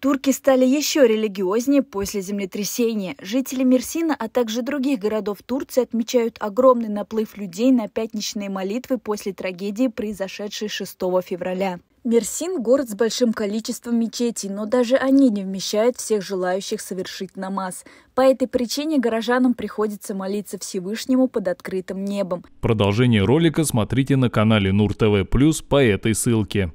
Турки стали еще религиознее после землетрясения. Жители Мерсина, а также других городов Турции отмечают огромный наплыв людей на пятничные молитвы после трагедии, произошедшей 6 февраля. Мерсин – город с большим количеством мечетей, но даже они не вмещают всех желающих совершить намаз. По этой причине горожанам приходится молиться Всевышнему под открытым небом. Продолжение ролика смотрите на канале Нур ТВ Плюс по этой ссылке.